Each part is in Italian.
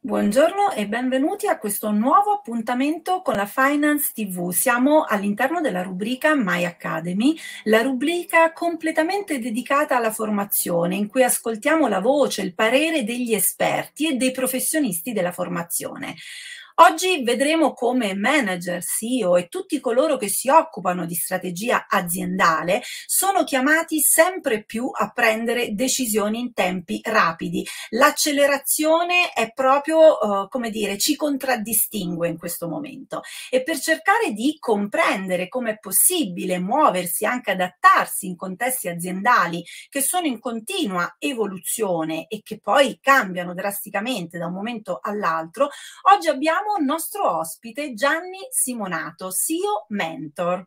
Buongiorno e benvenuti a questo nuovo appuntamento con la Finance TV. Siamo all'interno della rubrica My Academy, la rubrica completamente dedicata alla formazione, in cui ascoltiamo la voce, il parere degli esperti e dei professionisti della formazione. Oggi vedremo come manager, CEO e tutti coloro che si occupano di strategia aziendale sono chiamati sempre più a prendere decisioni in tempi rapidi. L'accelerazione è proprio, eh, come dire, ci contraddistingue in questo momento e per cercare di comprendere come è possibile muoversi, anche adattarsi in contesti aziendali che sono in continua evoluzione e che poi cambiano drasticamente da un momento all'altro, oggi abbiamo abbiamo il nostro ospite Gianni Simonato, CEO Mentor.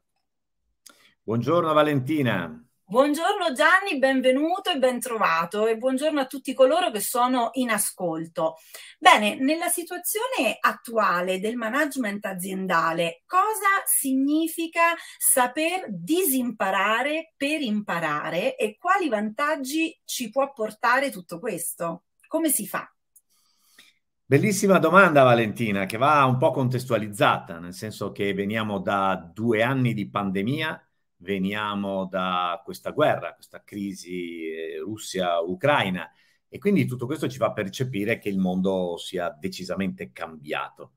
Buongiorno Valentina. Buongiorno Gianni, benvenuto e bentrovato e buongiorno a tutti coloro che sono in ascolto. Bene, nella situazione attuale del management aziendale, cosa significa saper disimparare per imparare e quali vantaggi ci può portare tutto questo? Come si fa? Bellissima domanda Valentina, che va un po' contestualizzata, nel senso che veniamo da due anni di pandemia, veniamo da questa guerra, questa crisi eh, Russia-Ucraina e quindi tutto questo ci fa percepire che il mondo sia decisamente cambiato.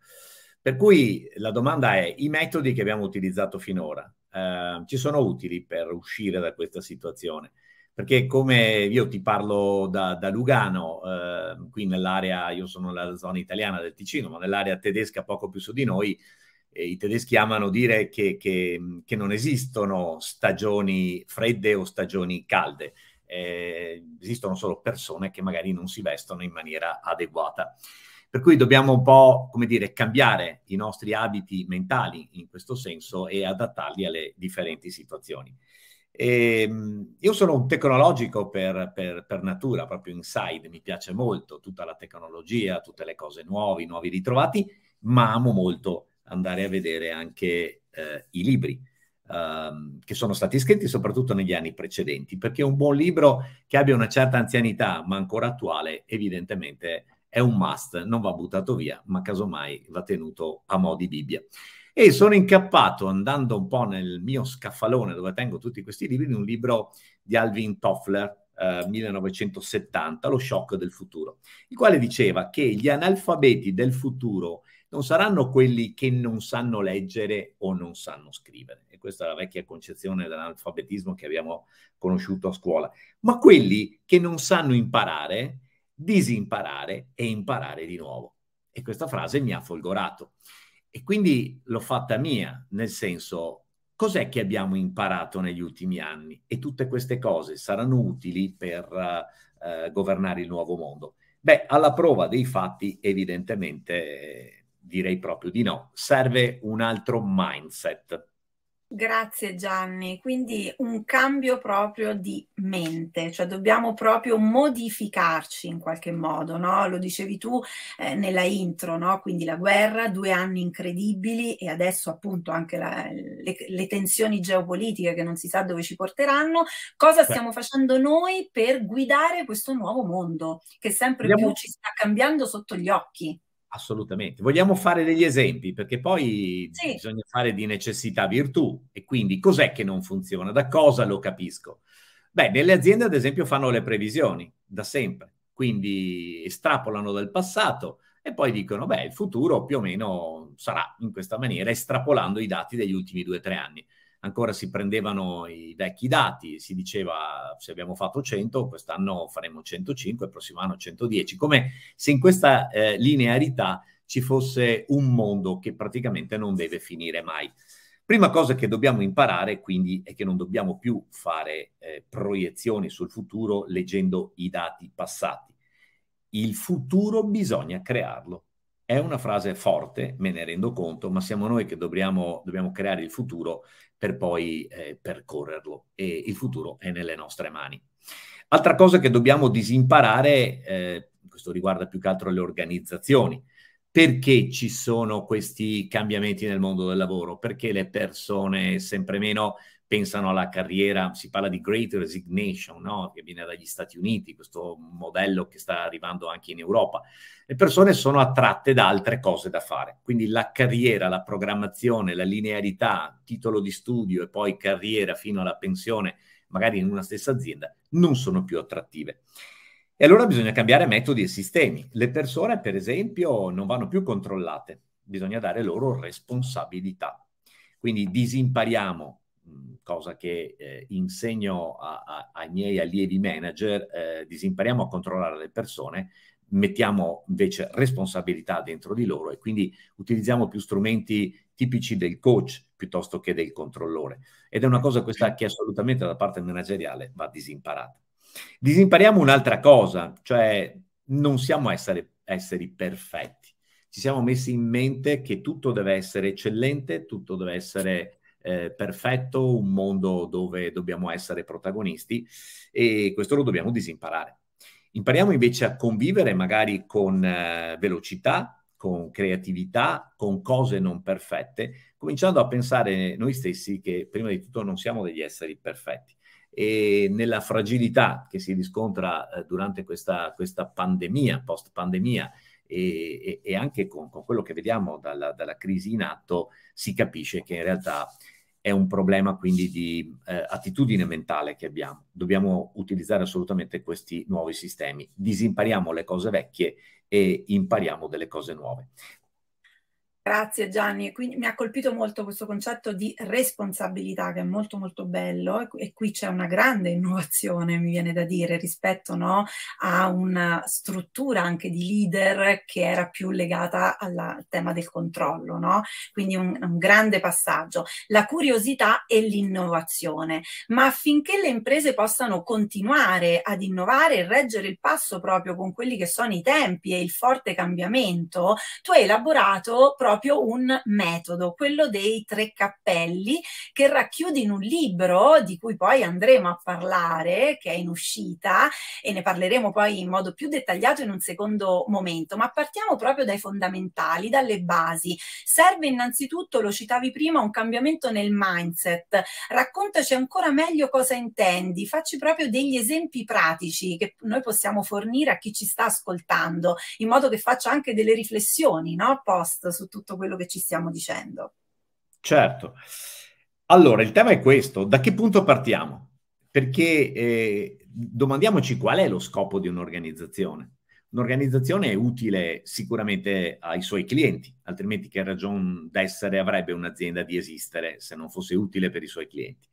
Per cui la domanda è, i metodi che abbiamo utilizzato finora eh, ci sono utili per uscire da questa situazione? perché come io ti parlo da, da Lugano, eh, qui nell'area, io sono nella zona italiana del Ticino, ma nell'area tedesca poco più su di noi, eh, i tedeschi amano dire che, che, che, non esistono stagioni fredde o stagioni calde, eh, esistono solo persone che magari non si vestono in maniera adeguata. Per cui dobbiamo un po', come dire, cambiare i nostri abiti mentali in questo senso e adattarli alle differenti situazioni. E, ehm, io sono un tecnologico per, per, per, natura, proprio inside, mi piace molto tutta la tecnologia, tutte le cose nuove, i nuovi ritrovati, ma amo molto andare a vedere anche eh, i libri eh, che sono stati scritti soprattutto negli anni precedenti, perché un buon libro che abbia una certa anzianità ma ancora attuale evidentemente è un must, non va buttato via, ma casomai va tenuto a mo' di Bibbia. E sono incappato, andando un po' nel mio scaffalone dove tengo tutti questi libri, in un libro di Alvin Toffler, eh, 1970, Lo shock del futuro, il quale diceva che gli analfabeti del futuro non saranno quelli che non sanno leggere o non sanno scrivere. E questa è la vecchia concezione dell'analfabetismo che abbiamo conosciuto a scuola. Ma quelli che non sanno imparare disimparare e imparare di nuovo. E questa frase mi ha folgorato. E quindi l'ho fatta mia, nel senso, cos'è che abbiamo imparato negli ultimi anni? E tutte queste cose saranno utili per eh, governare il nuovo mondo? Beh, alla prova dei fatti, evidentemente, direi proprio di no. Serve un altro mindset. Grazie Gianni, quindi un cambio proprio di mente, cioè dobbiamo proprio modificarci in qualche modo, no? lo dicevi tu eh, nella intro, no? quindi la guerra, due anni incredibili e adesso appunto anche la, le, le, tensioni geopolitiche che non si sa dove ci porteranno, cosa stiamo facendo noi per guidare questo nuovo mondo che sempre Andiamo. più ci sta cambiando sotto gli occhi? Assolutamente. Vogliamo fare degli esempi perché poi sì. bisogna fare di necessità virtù e quindi cos'è che non funziona? Da cosa lo capisco? Beh, nelle aziende ad esempio fanno le previsioni da sempre, quindi estrapolano dal passato e poi dicono, beh, il futuro più o meno sarà in questa maniera, estrapolando i dati degli ultimi due o tre anni ancora si prendevano i vecchi dati, si diceva se abbiamo fatto 100, quest'anno faremo 105, il prossimo anno 110, come se in questa eh, linearità ci fosse un mondo che praticamente non deve finire mai. Prima cosa che dobbiamo imparare quindi è che non dobbiamo più fare eh, proiezioni sul futuro leggendo i dati passati. Il futuro bisogna crearlo è una frase forte, me ne rendo conto, ma siamo noi che dobbiamo, dobbiamo creare il futuro per poi eh, percorrerlo e il futuro è nelle nostre mani. Altra cosa che dobbiamo disimparare, eh, questo riguarda più che altro le organizzazioni, perché ci sono questi cambiamenti nel mondo del lavoro, perché le persone sempre meno pensano alla carriera, si parla di Great Resignation, no? che viene dagli Stati Uniti, questo modello che sta arrivando anche in Europa. Le persone sono attratte da altre cose da fare, quindi la carriera, la programmazione, la linearità, titolo di studio e poi carriera fino alla pensione, magari in una stessa azienda, non sono più attrattive. E allora bisogna cambiare metodi e sistemi. Le persone, per esempio, non vanno più controllate, bisogna dare loro responsabilità. Quindi disimpariamo cosa che eh, insegno a, a, ai miei allievi manager, eh, disimpariamo a controllare le persone, mettiamo invece responsabilità dentro di loro e quindi utilizziamo più strumenti tipici del coach piuttosto che del controllore. Ed è una cosa questa che assolutamente da parte manageriale va disimparata. Disimpariamo un'altra cosa, cioè non siamo essere, esseri perfetti. Ci siamo messi in mente che tutto deve essere eccellente, tutto deve essere eh, perfetto, un mondo dove dobbiamo essere protagonisti e questo lo dobbiamo disimparare. Impariamo invece a convivere magari con eh, velocità, con creatività, con cose non perfette, cominciando a pensare noi stessi che prima di tutto non siamo degli esseri perfetti e nella fragilità che si riscontra eh, durante questa, questa pandemia, post pandemia, e, e, anche con, con, quello che vediamo dalla, dalla, crisi in atto si capisce che in realtà è un problema quindi di eh, attitudine mentale che abbiamo. Dobbiamo utilizzare assolutamente questi nuovi sistemi. Disimpariamo le cose vecchie e impariamo delle cose nuove. Grazie Gianni, quindi mi ha colpito molto questo concetto di responsabilità che è molto molto bello e qui c'è una grande innovazione, mi viene da dire, rispetto no, a una struttura anche di leader che era più legata al tema del controllo, no? quindi un, un grande passaggio. La curiosità e l'innovazione, ma affinché le imprese possano continuare ad innovare e reggere il passo proprio con quelli che sono i tempi e il forte cambiamento, tu hai elaborato proprio proprio un metodo, quello dei tre cappelli, che racchiude in un libro di cui poi andremo a parlare, che è in uscita e ne parleremo poi in modo più dettagliato in un secondo momento, ma partiamo proprio dai fondamentali, dalle basi. Serve innanzitutto, lo citavi prima, un cambiamento nel mindset. Raccontaci ancora meglio cosa intendi, facci proprio degli esempi pratici che noi possiamo fornire a chi ci sta ascoltando, in modo che faccia anche delle riflessioni no, post su tutto tutto quello che ci stiamo dicendo. Certo. Allora, il tema è questo, da che punto partiamo? Perché eh, domandiamoci qual è lo scopo di un'organizzazione. Un'organizzazione è utile sicuramente ai suoi clienti, altrimenti che ragione d'essere avrebbe un'azienda di esistere se non fosse utile per i suoi clienti?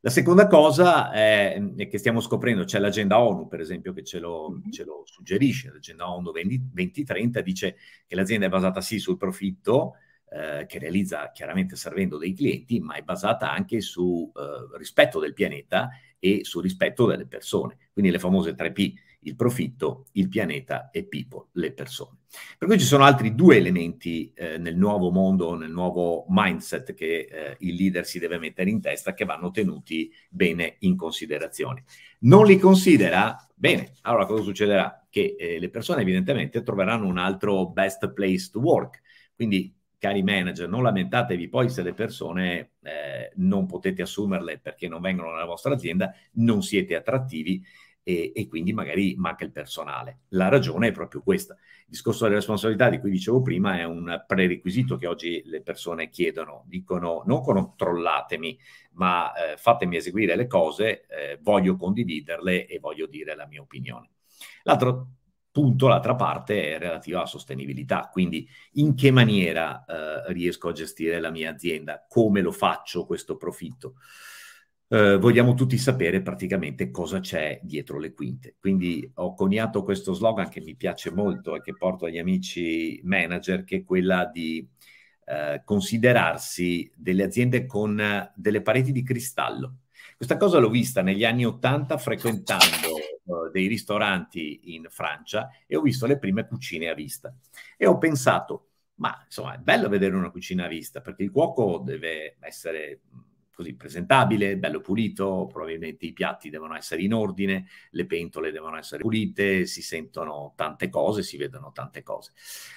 La seconda cosa è, è che stiamo scoprendo, c'è l'agenda ONU per esempio che ce lo, mm-hmm. ce lo suggerisce, l'agenda ONU 2030 dice che l'azienda è basata sì sul profitto, eh, che realizza chiaramente servendo dei clienti, ma è basata anche sul eh, rispetto del pianeta e sul rispetto delle persone. Quindi le famose 3P, il profitto, il pianeta e people, le persone. Per cui ci sono altri due elementi eh, nel nuovo mondo, nel nuovo mindset che eh, il leader si deve mettere in testa che vanno tenuti bene in considerazione. Non li considera? Bene, allora cosa succederà? Che eh, le persone evidentemente troveranno un altro best place to work. Quindi, cari manager, non lamentatevi poi se le persone eh, non potete assumerle perché non vengono nella vostra azienda, non siete attrattivi e, e, quindi magari manca il personale. La ragione è proprio questa. Il discorso della responsabilità di cui dicevo prima è un prerequisito che oggi le persone chiedono, dicono non controllatemi, ma eh, fatemi eseguire le cose, eh, voglio condividerle e voglio dire la mia opinione. L'altro punto, l'altra parte è relativa alla sostenibilità, quindi in che maniera eh, riesco a gestire la mia azienda, come lo faccio questo profitto eh, vogliamo tutti sapere praticamente cosa c'è dietro le quinte. Quindi ho coniato questo slogan che mi piace molto e che porto agli amici manager, che è quella di eh, considerarsi delle aziende con eh, delle pareti di cristallo. Questa cosa l'ho vista negli anni Ottanta frequentando eh, dei ristoranti in Francia e ho visto le prime cucine a vista e ho pensato, ma insomma è bello vedere una cucina a vista perché il cuoco deve essere così presentabile, bello pulito, probabilmente i piatti devono essere in ordine, le pentole devono essere pulite, si sentono tante cose, si vedono tante cose.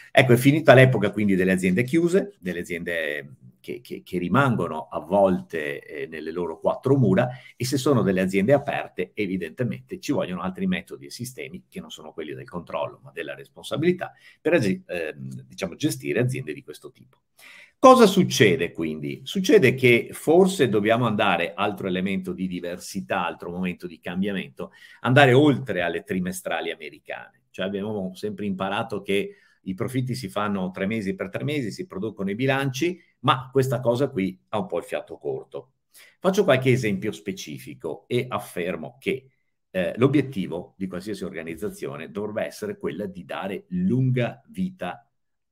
Ecco, è finita l'epoca quindi delle aziende chiuse, delle aziende che, che, che, rimangono a volte eh, nelle loro quattro mura e se sono delle aziende aperte evidentemente ci vogliono altri metodi e sistemi che non sono quelli del controllo ma della responsabilità per eh, diciamo, gestire aziende di questo tipo. Cosa succede quindi? Succede che forse dobbiamo andare, altro elemento di diversità, altro momento di cambiamento, andare oltre alle trimestrali americane. Cioè abbiamo sempre imparato che i profitti si fanno tre mesi per tre mesi, si producono i bilanci ma questa cosa qui ha un po' il fiato corto. Faccio qualche esempio specifico e affermo che eh, l'obiettivo di qualsiasi organizzazione dovrebbe essere quella di dare lunga vita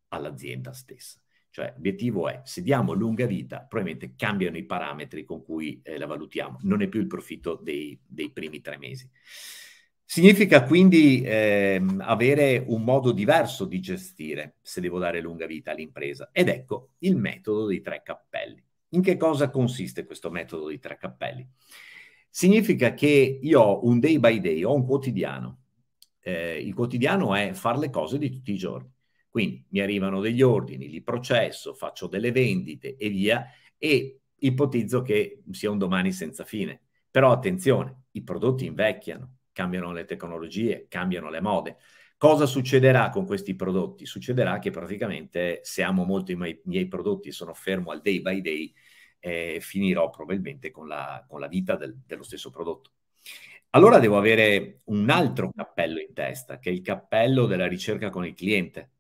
all'azienda stessa. Cioè, l'obiettivo è, se diamo lunga vita, probabilmente cambiano i parametri con cui eh, la valutiamo, non è più il profitto dei, dei primi tre mesi. Significa quindi eh, avere un modo diverso di gestire se devo dare lunga vita all'impresa. Ed ecco il metodo dei tre cappelli. In che cosa consiste questo metodo dei tre cappelli? Significa che io ho un day by day, ho un quotidiano. Eh, il quotidiano è fare le cose di tutti i giorni. Quindi mi arrivano degli ordini, li processo, faccio delle vendite e via e ipotizzo che sia un domani senza fine. Però attenzione, i prodotti invecchiano cambiano le tecnologie, cambiano le mode. Cosa succederà con questi prodotti? Succederà che praticamente se amo molto i miei, miei prodotti e sono fermo al day by day, eh, finirò probabilmente con la, con la vita del, dello stesso prodotto. Allora devo avere un altro cappello in testa, che è il cappello della ricerca con il cliente.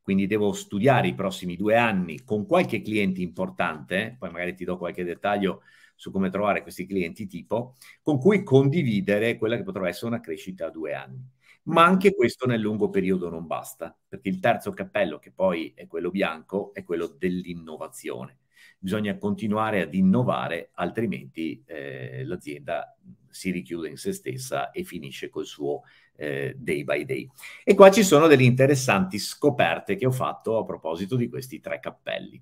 Quindi devo studiare i prossimi due anni con qualche cliente importante, poi magari ti do qualche dettaglio su come trovare questi clienti tipo, con cui condividere quella che potrebbe essere una crescita a due anni. Ma mm. anche questo nel lungo periodo non basta, perché il terzo cappello, che poi è quello bianco, è quello dell'innovazione. Bisogna continuare ad innovare, altrimenti eh, l'azienda si richiude in se stessa e finisce col suo eh, day by day. E qua ci sono delle interessanti scoperte che ho fatto a proposito di questi tre cappelli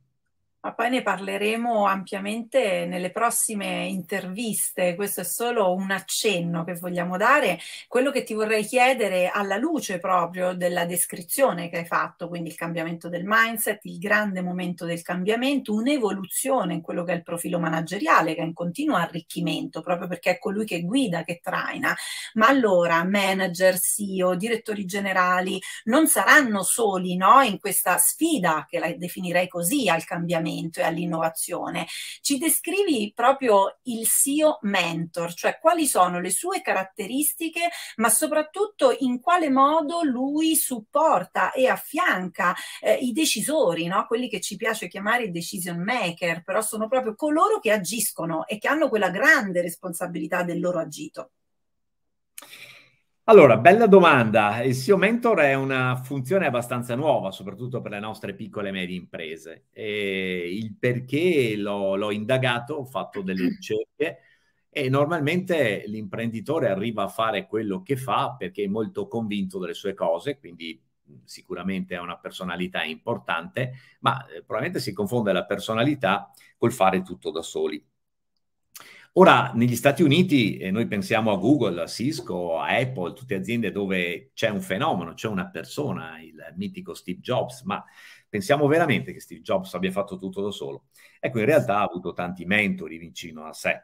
ma poi ne parleremo ampiamente nelle prossime interviste. Questo è solo un accenno che vogliamo dare. Quello che ti vorrei chiedere alla luce proprio della descrizione che hai fatto, quindi il cambiamento del mindset, il grande momento del cambiamento, un'evoluzione in quello che è il profilo manageriale che è in continuo arricchimento, proprio perché è colui che guida, che traina. Ma allora manager, CEO, direttori generali non saranno soli no, in questa sfida, che la definirei così, al cambiamento cambiamento e all'innovazione. Ci descrivi proprio il CEO mentor, cioè quali sono le sue caratteristiche, ma soprattutto in quale modo lui supporta e affianca eh, i decisori, no? quelli che ci piace chiamare i decision maker, però sono proprio coloro che agiscono e che hanno quella grande responsabilità del loro agito. Allora, bella domanda. Il SEO Mentor è una funzione abbastanza nuova, soprattutto per le nostre piccole e medie imprese. E il perché l'ho, l'ho indagato, ho fatto delle mm. ricerche e normalmente l'imprenditore arriva a fare quello che fa perché è molto convinto delle sue cose, quindi mm, sicuramente ha una personalità importante, ma eh, probabilmente si confonde la personalità col fare tutto da soli. Ora, negli Stati Uniti, eh, noi pensiamo a Google, a Cisco, a Apple, tutte aziende dove c'è un fenomeno, c'è una persona, il mitico Steve Jobs, ma pensiamo veramente che Steve Jobs abbia fatto tutto da solo? Ecco, in realtà ha avuto tanti mentori vicino a sé.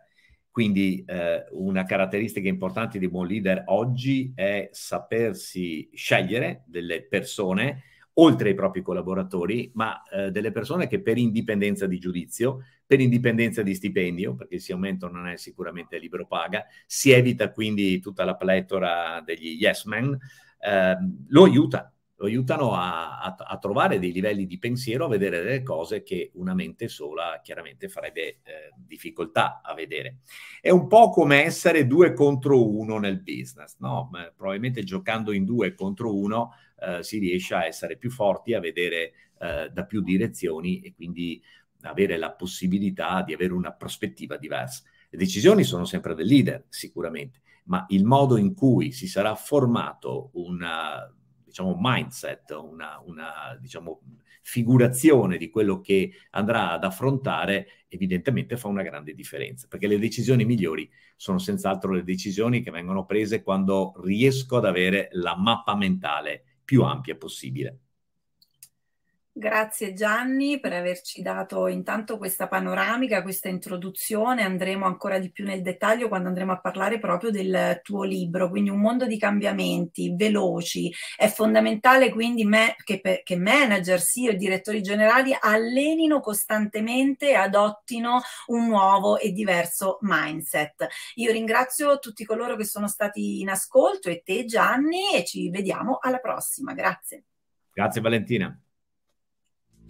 Quindi eh, una caratteristica importante di un buon leader oggi è sapersi scegliere delle persone oltre ai propri collaboratori, ma eh, delle persone che per indipendenza di giudizio, per indipendenza di stipendio, perché se aumento non è sicuramente libero paga, si evita quindi tutta la pletora degli yes men, eh, lo aiuta, lo aiutano a, a, a, trovare dei livelli di pensiero, a vedere delle cose che una mente sola chiaramente farebbe eh, difficoltà a vedere. È un po' come essere due contro uno nel business, no? Probabilmente giocando in due contro uno eh, si riesce a essere più forti, a vedere eh, da più direzioni e quindi avere la possibilità di avere una prospettiva diversa. Le decisioni sono sempre del leader, sicuramente, ma il modo in cui si sarà formato una diciamo, mindset, una, una diciamo, figurazione di quello che andrà ad affrontare, evidentemente fa una grande differenza, perché le decisioni migliori sono senz'altro le decisioni che vengono prese quando riesco ad avere la mappa mentale più ampia possibile. Grazie Gianni per averci dato intanto questa panoramica, questa introduzione. Andremo ancora di più nel dettaglio quando andremo a parlare proprio del tuo libro, quindi un mondo di cambiamenti veloci. È fondamentale quindi me, che, che, manager, CEO e direttori generali allenino costantemente e adottino un nuovo e diverso mindset. Io ringrazio tutti coloro che sono stati in ascolto e te Gianni e ci vediamo alla prossima. Grazie. Grazie Valentina.